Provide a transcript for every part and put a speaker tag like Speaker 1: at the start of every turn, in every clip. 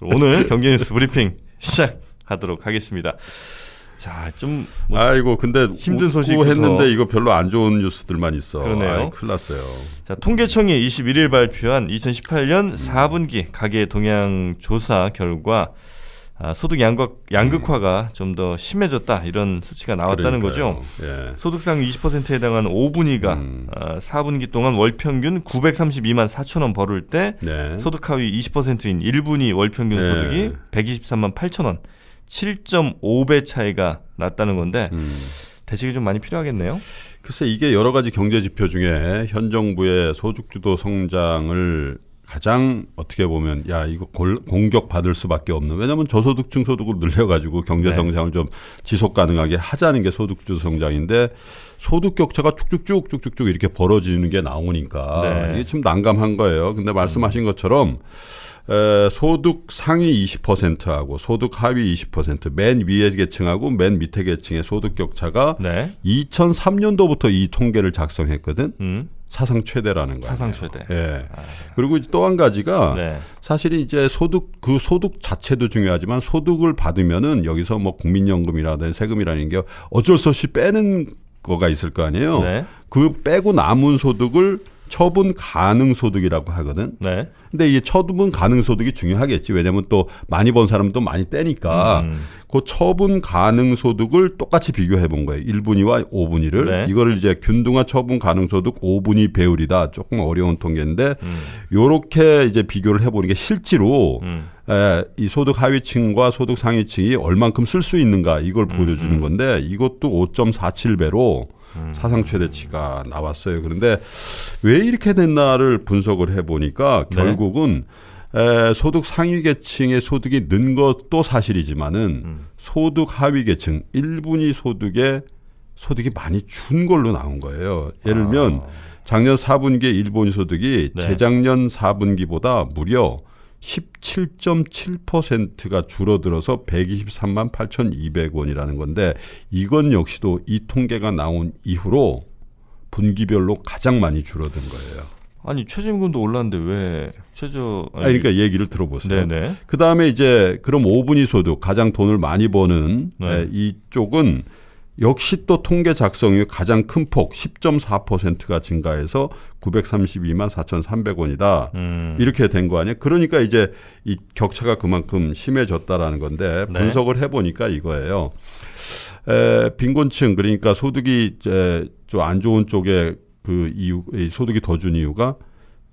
Speaker 1: 오늘 경기 뉴스 브리핑 시작하도록 하겠습니다. 자,
Speaker 2: 좀뭐 아이고 근데 힘든 소식 했는데 이거 별로 안 좋은 뉴스들만 있어. 그러네요. 아이, 큰일 났어요. 자, 통계청이 21일 발표한 2018년 4분기 가계 동향 조사 결과 아, 소득 양극, 양극화가 음. 좀더 심해졌다 이런 수치가 나왔다는 그러니까요. 거죠. 예. 소득 상위 20%에 해당한 5분위가 음. 아, 4분기 동안 월 평균 932만 4천 원 벌을 때 네. 소득 하위 20%인 1분위 월 평균 네. 소득이 123만 8천 원, 7.5배 차이가 났다는 건데 음. 대책이 좀 많이 필요하겠네요. 글쎄 이게 여러 가지 경제 지표 중에
Speaker 1: 현 정부의 소득주도 성장을 가장 어떻게 보면 야 이거 골, 공격받을 수밖에 없는 왜냐하면 저소득층 소득을 늘려가지고 경제 네. 성장을 네. 좀 지속 가능하게 하자는 게 소득주 성장인데 소득 격차가 쭉쭉쭉 쭉쭉쭉 이렇게 벌어지는 게 나오니까 네. 이게 참 난감한 거예요. 근데 말씀하신 것처럼 에, 소득 상위 20%하고 소득 하위 20%맨 위에 계층하고 맨 밑에 계층의 소득 격차가 네. 2003년도부터 이 통계를 작성했거든. 음. 사상 최대라는 거예요. 사상 최대. 예. 아. 그리고 또 한 가지가 네. 사실은 이제 소득 그 소득 자체도 중요하지만 소득을 받으면은 여기서 뭐 국민연금이라든 세금이라는 게 어쩔 수 없이 빼는 거가 있을 거 아니에요. 네. 그 빼고 남은 소득을 처분 가능 소득이라고 하거든. 네. 근데 이게 처분 가능 소득이 중요하겠지. 왜냐면 또 많이 번 사람은 또 많이 떼니까 음. 그 처분 가능 소득을 똑같이 비교해 본 거예요. 1분위와 5분위를 네. 이거를 이제 균등화 처분 가능 소득 5분위 배율이다. 조금 어려운 통계인데 음. 요렇게 이제 비교를 해 보는 게 실제로 음. 에, 이 소득 하위층과 소득 상위층이 얼만큼 쓸 수 있는가 이걸 보여주는 음, 음. 건데 이것도 5.47배로 음. 사상 최대치가 나왔어요. 그런데 왜 이렇게 됐나를 분석을 해보니까 네. 결국은 네. 에, 소득 상위 계층의 소득이 는 것도 사실이지만은 음. 소득 하위 계층 일분위 소득의 소득이 많이 준 걸로 나온 거예요. 예를 들면 아. 작년 4분기일본 소득이 네. 재작년 4분기보다 무려 17.7%가 줄어들어서 123만 8,200원이라는 건데 이건 역시도 이 통계가 나온 이후로 분기별로 가장 많이
Speaker 2: 줄어든 거예요. 아니 최저임금도 올랐는데 왜 최저 아니, 아니 그러니까 얘기를 들어보세요.
Speaker 1: 그 다음에 이제 그럼 5분위 소득 가장 돈을 많이 버는 네. 이쪽은 역시 또 통계 작성이 가장 큰 폭 10.4%가 증가해서 932만 4,300원이다. 음. 이렇게 된 거 아니에요? 그러니까 이제 이 격차가 그만큼 심해졌다라는 건데 네. 분석을 해 보니까 이거예요. 에, 빈곤층 그러니까 소득이 좀안 좋은 쪽에 그 이유 소득이 더 준 이유가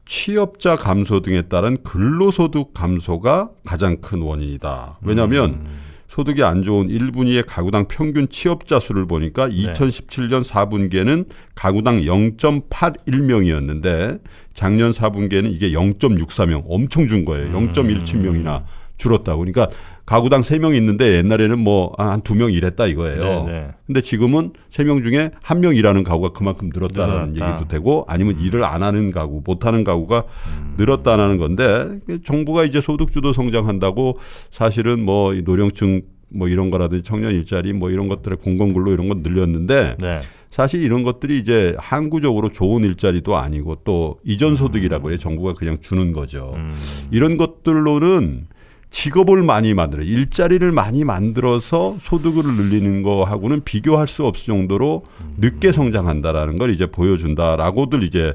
Speaker 1: 취업자 감소 등에 따른 근로소득 감소가 가장 큰 원인이다. 왜냐하면 음. 소득이 안 좋은 1분위의 가구당 평균 취업자 수를 보니까 네. 2017년 4분기에는 가구당 0.81명이었는데 작년 4분기에는 이게 0.64명 엄청 준 거예요. 0.17명이나 음. 줄었다고. 그러니까 가구당 세명 있는데 옛날에는 뭐 한 두 명 일했다 이거예요. 네네. 네. 근데 지금은 세 명 중에 한 명 일하는 가구가 그만큼 늘었다라는 늘었다. 얘기도 되고 아니면 음. 일을 안 하는 가구, 못 하는 가구가 음. 늘었다는 건데 정부가 이제 소득주도 성장한다고 사실은 뭐 노령층 뭐 이런 거라든지 청년 일자리 뭐 이런 것들의 공공근로 이런 것 늘렸는데 네. 사실 이런 것들이 이제 항구적으로 좋은 일자리도 아니고 또 이전 음. 소득이라고 음. 해 정부가 그냥 주는 거죠. 음. 이런 것들로는 직업을 많이 만들어 일자리를 많이 만들어서 소득을 늘리는 거하고는 비교할 수 없을 정도로 늦게 음. 성장한다라는 걸 이제 보여준다라고들 이제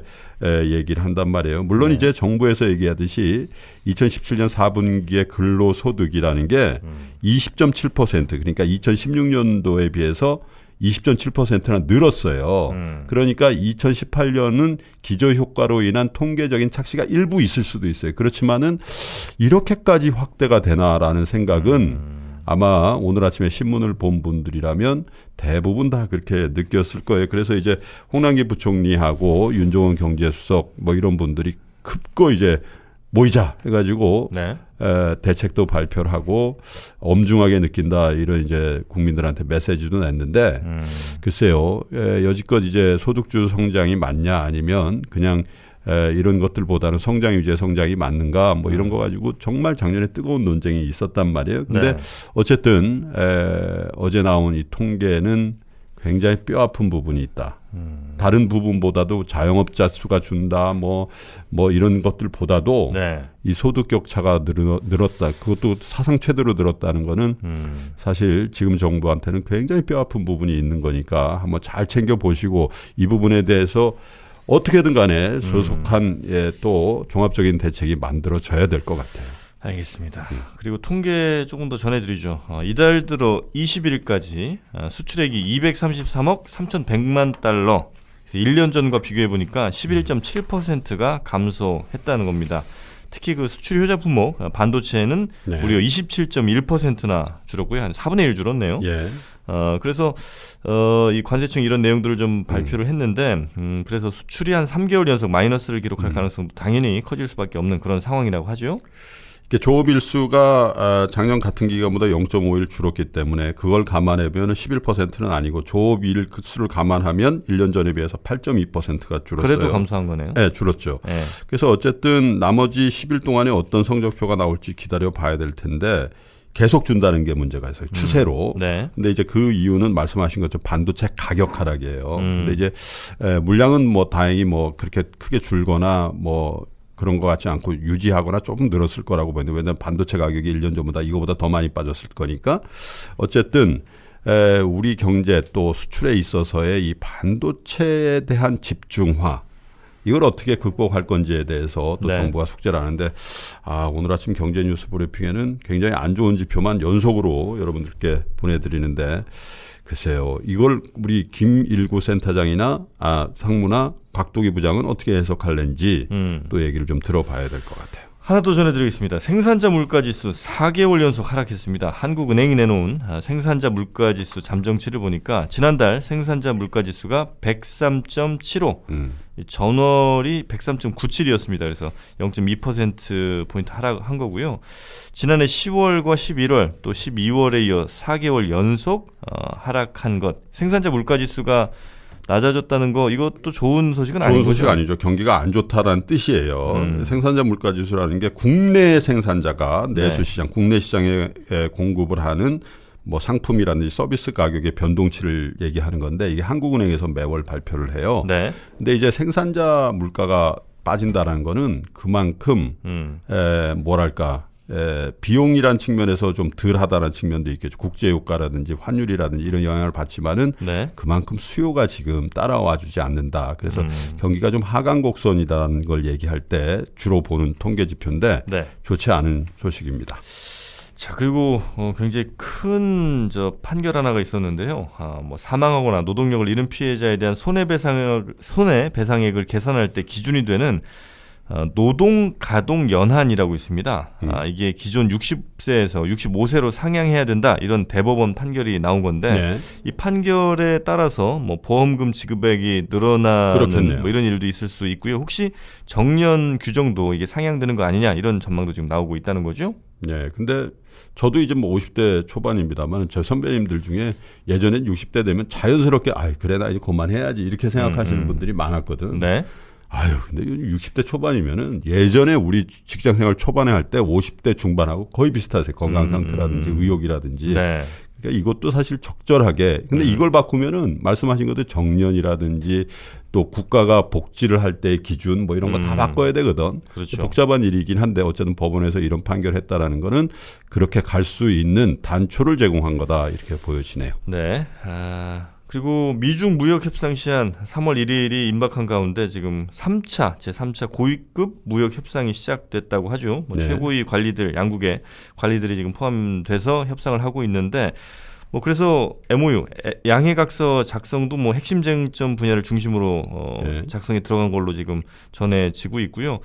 Speaker 1: 얘기를 한단 말이에요. 물론 네. 이제 정부에서 얘기하듯이 2017년 4분기의 근로소득이라는 게 20.7% 음. 그러니까 2016년도에 비해서 20.7%나 늘었어요. 음. 그러니까 2018년은 기저 효과로 인한 통계적인 착시가 일부 있을 수도 있어요. 그렇지만은 이렇게까지 확대가 되나라는 생각은 음. 아마 오늘 아침에 신문을 본 분들이라면 대부분 다 그렇게 느꼈을 거예요. 그래서 이제 홍남기 부총리하고 윤종원 경제수석 뭐 이런 분들이 급거 이제 모이자 해가지고 네. 에, 대책도 발표를 하고 엄중하게 느낀다 이런 이제 국민들한테 메시지도 냈는데 음. 글쎄요 에, 여지껏 이제 소득주 성장이 맞냐 아니면 그냥 에, 이런 것들보다는 성장 유제 성장이 맞는가 뭐 이런 음. 거 가지고 정말 작년에 뜨거운 논쟁이 있었단 말이에요. 근데 네. 어쨌든 에, 어제 나온 이 통계는 굉장히 뼈 아픈 부분이 있다. 음. 다른 부분보다도 자영업자 수가 준다, 뭐, 뭐 이런 것들보다도 네. 이 소득 격차가 늘었다. 그것도 사상 최대로 늘었다는 거는 음. 사실 지금 정부한테는 굉장히 뼈 아픈 부분이 있는 거니까 한번 잘 챙겨보시고 이 부분에 대해서 어떻게든 간에 음. 소속한 음. 예, 또 종합적인 대책이 만들어져야 될 것 같아요.
Speaker 2: 알겠습니다. 음. 그리고 통계 조금 더 전해드리죠. 어, 이달 들어 20일까지 어, 아, 수출액이 233억 3,100만 달러. 1년 전과 비교해 보니까 11.7%가 감소했다는 겁니다. 특히 그 수출 효자 품목 어, 반도체는 네. 무려 27.1%나 줄었고요. 한 4분의 1 줄었네요. 예. 어, 그래서 어, 이 관세청 이런 내용들을 좀 발표를 음. 했는데 음, 그래서 수출이 한 3개월 연속 마이너스를 기록할 음. 가능성도 당연히 커질 수밖에 없는 그런 상황이라고 하죠.
Speaker 1: 조업일수가 아, 작년 같은 기간보다 0.5일 줄었기 때문에 그걸 감안해보면 11%는 아니고 조업일 그 수를 감안하면 1년 전에 비해서 8.2%가 줄었어요. 그래도 감소한 거네요. 네, 줄었죠. 네. 그래서 어쨌든 나머지 10일 동안에 어떤 성적표가 나올지 기다려 봐야 될 텐데 계속 준다는 게 문제가 있어요. 음. 추세로. 음. 네. 근데 이제 그 이유는 말씀하신 것처럼 반도체 가격 하락이에요. 음. 근데 이제 물량은 뭐 다행히 뭐 그렇게 크게 줄거나 뭐 그런 것 같지 않고 유지하거나 조금 늘었을 거라고 보는데 왜냐하면 반도체 가격이 1년 전보다 이거보다 더 많이 빠졌을 거니까 어쨌든 에, 우리 경제 또 수출에 있어서의 이 반도체에 대한 집중화 이걸 어떻게 극복할 건지에 대해서 또 네. 정부가 숙제를 하는데 아, 오늘 아침 경제 뉴스 브리핑에는 굉장히 안 좋은 지표만 연속으로 여러분들께 보내드리는데 글쎄요 이걸 우리 김일구 센터장이나 아, 상무나 박도기 부장은
Speaker 2: 어떻게 해석할는지 음. 또 얘기를 좀 들어봐야 될 것 같아요. 하나 더 전해드리겠습니다. 생산자 물가지수 4개월 연속 하락했습니다. 한국은행이 내놓은 아, 생산자 물가지수 잠정치를 보니까 지난달 생산자 물가지수가 103.75, 음. 전월이 103.97이었습니다. 그래서 0.2%포인트 하락한 거고요. 지난해 10월과 11월 또 12월에 이어 4개월 연속 어, 하락한 것. 생산자 물가지수가 낮아졌다는 거 이것도 좋은 소식은 좋은 아 소식 아니죠.
Speaker 1: 경기가 안 좋다라는 뜻이에요. 음. 생산자 물가 지수라는 게 국내 생산자가 내수 시장, 네. 국내 시장에 공급을 하는 뭐 상품이라든지 서비스 가격의 변동치를 얘기하는 건데 이게 한국은행에서 매월 발표를 해요. 네. 근데 이제 생산자 물가가 빠진다라는 거는 그만큼 음. 에, 뭐랄까 에, 비용이란 측면에서 좀 덜하다는 측면도 있겠죠. 국제 효과라든지 환율이라든지 이런 영향을 받지만은 네. 그만큼 수요가 지금 따라와 주지 않는다. 그래서 음. 경기가 좀 하강 곡선이라는 걸 얘기할 때 주로 보는 통계 지표인데 네. 좋지 않은 소식입니다.
Speaker 2: 자 그리고 어, 굉장히 큰저 판결 하나가 있었는데요. 아, 뭐 사망하거나 노동력을 잃은 피해자에 대한 손해배상 액 손해배상액을 계산할 때 기준이 되는 어, 노동 가동 연한이라고 있습니다. 음. 아, 이게 기존 60세에서 65세로 상향해야 된다 이런 대법원 판결이 나온 건데 네. 이 판결에 따라서 뭐 보험금 지급액이 늘어나는 뭐 이런 일도 있을 수 있고요. 혹시 정년 규정도 이게 상향되는 거 아니냐 이런 전망도 지금 나오고 있다는 거죠. 네, 근데 저도 이제 뭐 50대 초반입니다만 제 선배님들 중에 예전엔
Speaker 1: 60대 되면 자연스럽게 아 그래 나 이제 그만해야지 이렇게 생각하시는 음, 음. 분들이 많았거든. 네. 아유, 근데 60대 초반이면은 예전에 우리 직장 생활 초반에 할 때 50대 중반하고 거의 비슷하세요. 건강 음. 상태라든지 음. 의욕이라든지. 네. 그러니까 이것도 사실 적절하게. 근데 음. 이걸 바꾸면은 말씀하신 것도 정년이라든지 또 국가가 복지를 할 때의 기준 뭐 이런 거다 음. 바꿔야 되거든. 그렇죠. 복잡한 일이긴 한데 어쨌든 법원에서 이런 판결을 했다라는 거는 그렇게 갈 수 있는 단초를 제공한 거다 이렇게 보여지네요.
Speaker 2: 네. 아... 그리고 미중 무역 협상 시한 3월 1일이 임박한 가운데 지금 3차 제3차 고위급 무역 협상이 시작됐다고 하죠. 뭐 네. 최고위 관리들 양국의 관리들이 지금 포함돼서 협상을 하고 있는데 뭐 그래서 MOU 양해각서 작성도 뭐 핵심 쟁점 분야를 중심으로 어 네. 작성에 들어간 걸로 지금 전해지고 있고요.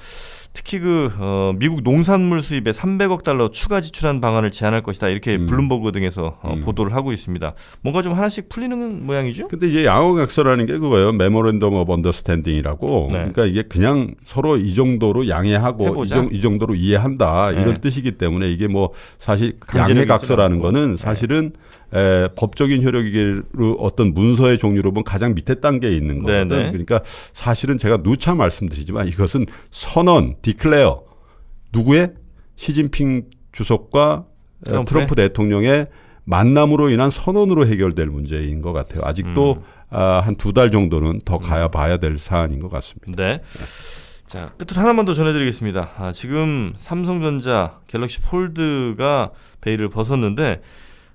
Speaker 2: 특히 그어 미국 농산물 수입에 300억 달러 추가 지출한 방안을 제안할 것이다 이렇게 음. 블룸버그 등에서 어 음. 보도를 하고 있습니다. 뭔가 좀 하나씩 풀리는 모양이죠.
Speaker 1: 근데 이제 양해각서라는 게 그거예요. 메모랜덤 오브 언더스탠딩이라고. 네. 그러니까 이게 그냥 서로 이 정도로 양해하고 이, 정, 도로 이해한다 네. 이런 뜻이기 때문에 이게 뭐 사실 양해각서라는 거는 사실은 네. 에, 법적인 효력이기로 어떤 문서의 종류로 보면 가장 밑에 단계에 있는 거거든. 네네. 네. 그러니까 사실은 제가 누차 말씀드리지만 이것은 선언, 디클레어 누구의 시진핑 주석과 트럼프의? 트럼프 대통령의 만남으로 인한 선언으로 해결될 문제인 것 같아요. 아직도 음. 아, 한두 달 정도는 더 음. 가야 봐야 될 사안인 것 같습니다. 네.
Speaker 2: 자 끝으로 하나만 더 전해드리겠습니다. 아, 지금 삼성전자 갤럭시 폴드가 베일을 벗었는데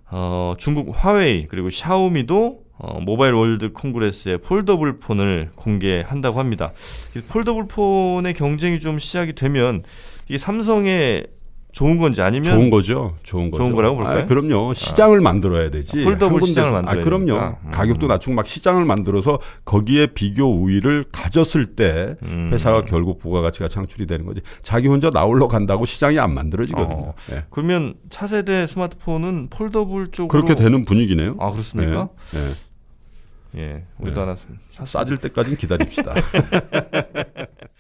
Speaker 2: 어, 중국 화웨이 그리고 샤오미도 어, 모바일 월드 콩그레스에 폴더블 폰을 공개한다고 합니다. 폴더블 폰의 경쟁이 좀 시작이 되면 이게 삼성의 좋은 건지 아니면 좋은 거죠. 좋은 거죠. 좋은 거라고 볼까요? 아,
Speaker 1: 그럼요. 시장을 아, 아. 만들어야 되지. 홀더블 시장을 만들어. 아, 그럼요. 음. 가격도 낮추고 막 시장을 만들어서 거기에 비교 우위를 가졌을 때 음. 회사가 결국 부가가치가 창출이 되는 거지. 자기 혼자 나올러 간다고 시장이 안 만들어지거든요. 어.
Speaker 2: 네. 그러면 차세대 스마트폰은 폴더블 쪽으로 그렇게 되는 분위기네요. 아 그렇습니까? 예. 예. 예, 우리도 예. 하나 싸질 때까지는 기다립시다.